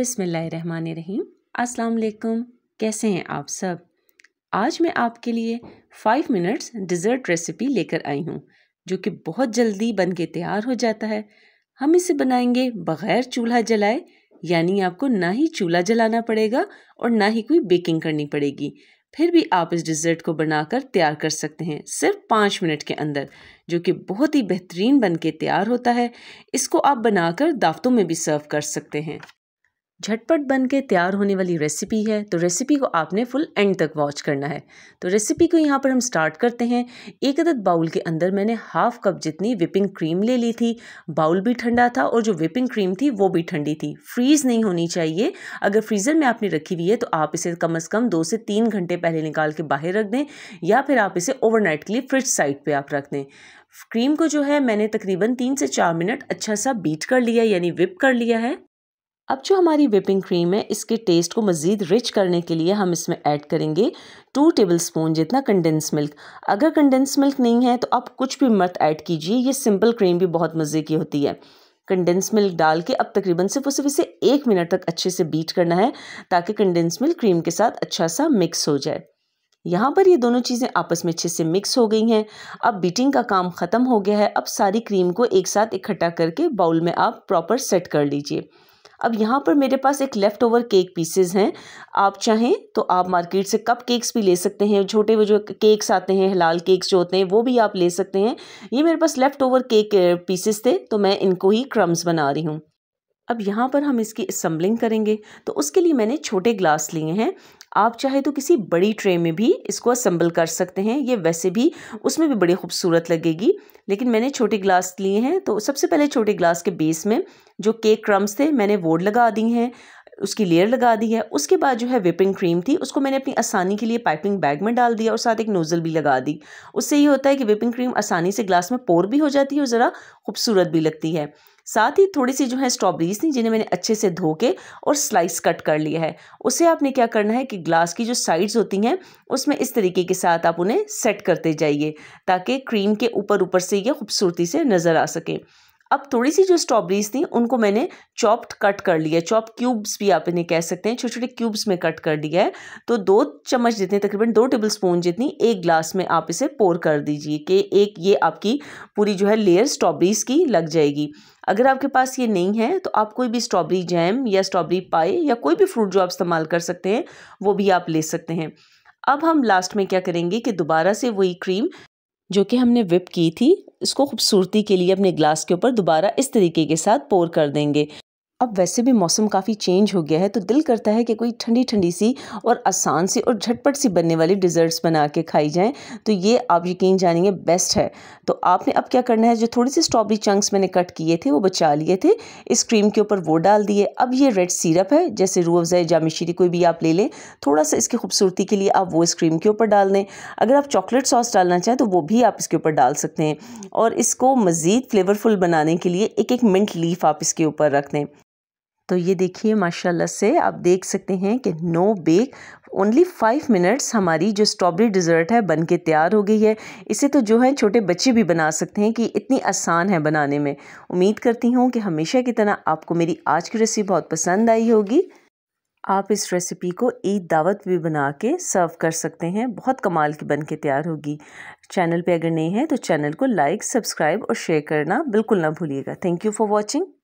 बिसमीम अस्सलाम कैसे हैं आप सब आज मैं आपके लिए फ़ाइव मिनट्स डिज़र्ट रेसिपी लेकर आई हूँ जो कि बहुत जल्दी बन के तैयार हो जाता है हम इसे बनाएंगे बग़ैर चूल्हा जलाए यानी आपको ना ही चूल्हा जलाना पड़ेगा और ना ही कोई बेकिंग करनी पड़ेगी फिर भी आप इस डिज़र्ट को बनाकर तैयार कर सकते हैं सिर्फ पाँच मिनट के अंदर जो कि बहुत ही बेहतरीन बन के तैयार होता है इसको आप बनाकर दावतों में भी सर्व कर सकते हैं झटपट बन के तैयार होने वाली रेसिपी है तो रेसिपी को आपने फुल एंड तक वॉच करना है तो रेसिपी को यहाँ पर हम स्टार्ट करते हैं एक अदद बाउल के अंदर मैंने हाफ कप जितनी विपिंग क्रीम ले ली थी बाउल भी ठंडा था और जो विपिंग क्रीम थी वो भी ठंडी थी फ्रीज़ नहीं होनी चाहिए अगर फ्रीज़र में आपने रखी हुई है तो आप इसे कम अज़ कम दो से तीन घंटे पहले निकाल के बाहर रख दें या फिर आप इसे ओवरनाइट के लिए फ्रिज साइड पर आप रख दें क्रीम को जो है मैंने तकरीबन तीन से चार मिनट अच्छा सा बीट कर लिया यानी विप कर लिया है अब जो हमारी विपिंग क्रीम है इसके टेस्ट को मज़ीद रिच करने के लिए हम इसमें ऐड करेंगे टू टेबल स्पून जितना कंडेंस मिल्क अगर कंडेंस मिल्क नहीं है तो आप कुछ भी मत ऐड कीजिए ये सिंपल क्रीम भी बहुत मज़े की होती है कंडेंस मिल्क डाल के अब तकरीबन सिर्फ उसे इसे एक मिनट तक अच्छे से बीट करना है ताकि कंडेंस मिल्क क्रीम के साथ अच्छा सा मिक्स हो जाए यहाँ पर ये दोनों चीज़ें आपस में अच्छे से मिक्स हो गई हैं अब बीटिंग का काम ख़त्म हो गया है अब सारी क्रीम को एक साथ इकट्ठा करके बाउल में आप प्रॉपर सेट कर लीजिए अब यहाँ पर मेरे पास एक लेफ़्ट ओवर केक पीसेज हैं आप चाहें तो आप मार्केट से कप केक्स भी ले सकते हैं छोटे जो केक्स आते हैं हलाल केक्स जो होते हैं वो भी आप ले सकते हैं ये मेरे पास लेफ़्ट ओवर केक पीसेस थे तो मैं इनको ही क्रम्स बना रही हूँ अब यहाँ पर हम इसकी असम्बलिंग करेंगे तो उसके लिए मैंने छोटे ग्लास लिए हैं आप चाहे तो किसी बड़ी ट्रे में भी इसको असम्बल कर सकते हैं ये वैसे भी उसमें भी बड़ी खूबसूरत लगेगी लेकिन मैंने छोटे ग्लास लिए हैं तो सबसे पहले छोटे ग्लास के बेस में जो केक क्रम्स थे मैंने वोड लगा दी हैं उसकी लेयर लगा दी है उसके बाद जो है विपिंग क्रीम थी उसको मैंने अपनी आसानी के लिए पाइपिंग बैग में डाल दिया और साथ एक नोज़ल भी लगा दी उससे ये होता है कि विपिंग क्रीम आसानी से ग्लास में पोर भी हो जाती है और ज़रा खूबसूरत भी लगती है साथ ही थोड़ी सी जो है स्ट्रॉबेरीज थी जिन्हें मैंने अच्छे से धो के और स्लाइस कट कर लिया है उसे आपने क्या करना है कि ग्लास की जो साइड्स होती हैं उसमें इस तरीके के साथ आप उन्हें सेट करते जाइए ताकि क्रीम के ऊपर ऊपर से ये खूबसूरती से नज़र आ सके अब थोड़ी सी जो स्ट्रॉबेरीज थी उनको मैंने चॉप्ड कट कर लिया चॉप क्यूब्स भी आप इन्हें कह सकते हैं छोटे छोटे क्यूब्स में कट कर दिया है तो दो चम्मच जितने तकरीबन दो टेबल स्पून जितनी एक ग्लास में आप इसे पोर कर दीजिए कि एक ये आपकी पूरी जो है लेयर स्ट्रॉबेरीज की लग जाएगी अगर आपके पास ये नहीं है तो आप कोई भी स्ट्रॉबेरी जैम या स्ट्रॉबेरी पाए या कोई भी फ्रूट जो आप इस्तेमाल कर सकते हैं वो भी आप ले सकते हैं अब हम लास्ट में क्या करेंगे कि दोबारा से वही क्रीम जो कि हमने विप की थी इसको खूबसूरती के लिए अपने ग्लास के ऊपर दोबारा इस तरीके के साथ पोर कर देंगे अब वैसे भी मौसम काफ़ी चेंज हो गया है तो दिल करता है कि कोई ठंडी ठंडी सी और आसान सी और झटपट सी बनने वाली डिज़र्ट्स बना के खाई जाएँ तो ये आप यकीन जानिए बेस्ट है तो आपने अब क्या करना है जो थोड़ी सी स्ट्रॉबेरी चंक्स मैंने कट किए थे वो बचा लिए थे इस क्रीम के ऊपर वो डाल दिए अब ये रेड सीरप है जैसे रू अफ़ज़ा जामिशीरी कोई भी आप ले लें थोड़ा सा इसकी खूबसूरती के लिए आप वो इस क्रीम के ऊपर डाल दें अगर आप चॉकलेट सॉस डालना चाहें तो वो भी आप इसके ऊपर डाल सकते हैं और इसको मज़ीद फ्लेवरफुल बनाने के लिए एक एक मिंट लीफ आप इसके ऊपर रख दें तो ये देखिए माशाल्लाह से आप देख सकते हैं कि no bake only five minutes हमारी जो स्ट्रॉबेरी डिज़र्ट है बन के तैयार हो गई है इसे तो जो है छोटे बच्चे भी बना सकते हैं कि इतनी आसान है बनाने में उम्मीद करती हूँ कि हमेशा की तरह आपको मेरी आज की रेसिपी बहुत पसंद आई होगी आप इस रेसिपी को ईद दावत भी बना के सर्व कर सकते हैं बहुत कमाल की बन के तैयार होगी चैनल पे अगर नहीं है तो चैनल को लाइक सब्सक्राइब और शेयर करना बिल्कुल ना भूलिएगा थैंक यू फॉर वॉचिंग